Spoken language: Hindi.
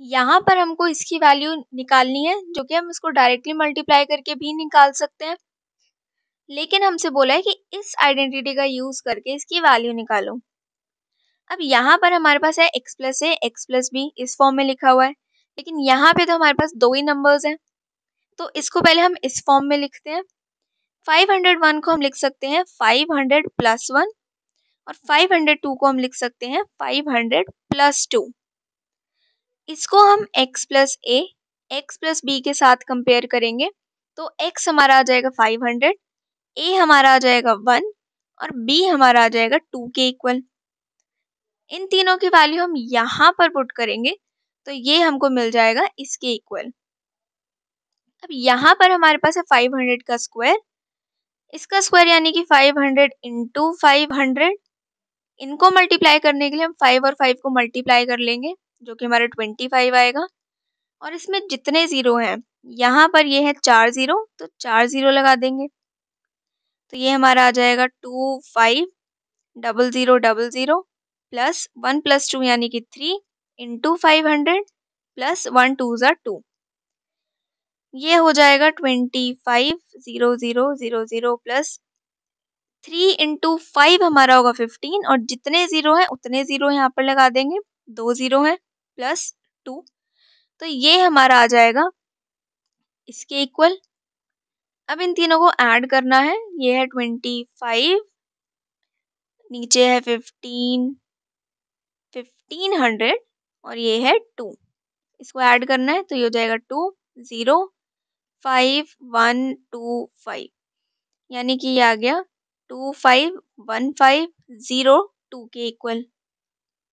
यहाँ पर हमको इसकी वैल्यू निकालनी है जो कि हम इसको डायरेक्टली मल्टीप्लाई करके भी निकाल सकते हैं लेकिन हमसे बोला है कि इस आइडेंटिटी का यूज करके इसकी वैल्यू निकालो अब यहाँ पर हमारे पास है x plus a x plus b इस फॉर्म में लिखा हुआ है लेकिन यहाँ पे तो हमारे पास दो ही नंबर्स हैं तो इसको पहले हम इस फॉर्म में लिखते हैं 501 को हम लिख सकते हैं 500 प्लस वन और 502 को हम लिख सकते हैं 500 प्लस टू इसको हम x plus a x plus b के साथ कंपेयर करेंगे तो x हमारा आ जाएगा 500, ए हमारा आ जाएगा 1 और b हमारा आ जाएगा 2 के इक्वल इन तीनों की वैल्यू हम यहाँ पर पुट करेंगे तो ये हमको मिल जाएगा इसके इक्वल अब यहाँ पर हमारे पास है 500 का स्क्वायर इसका स्क्वायर यानी कि 500 हंड्रेड इंटू फाइव इनको मल्टीप्लाई करने के लिए हम 5 और 5 को मल्टीप्लाई कर लेंगे जो कि हमारा ट्वेंटी फाइव आएगा और इसमें जितने ज़ीरो हैं यहाँ पर ये है चार ज़ीरो तो चार ज़ीरो लगा देंगे तो ये हमारा आ जाएगा two five double zero double zero plus one plus two यानी कि three into five hundred plus one two ज़ा टू ये हो जाएगा twenty five zero zero zero zero plus three into five हमारा होगा फिफ्टीन और जितने ज़ीरो हैं उतने ज़ीरो यहाँ पर लगा देंगे दो ज़ीरो हैं प्लस टू तो ये हमारा आ जाएगा इसके इक्वल अब इन तीनों को ऐड करना है ये है ट्वेंटी फाइव नीचे है फिफ्टीन फिफ्टीन हंड्रेड और ये है टू इसको ऐड करना है तो ये हो जाएगा two zero five one two five यानी कि ये आ गया two five one five zero two के इक्वल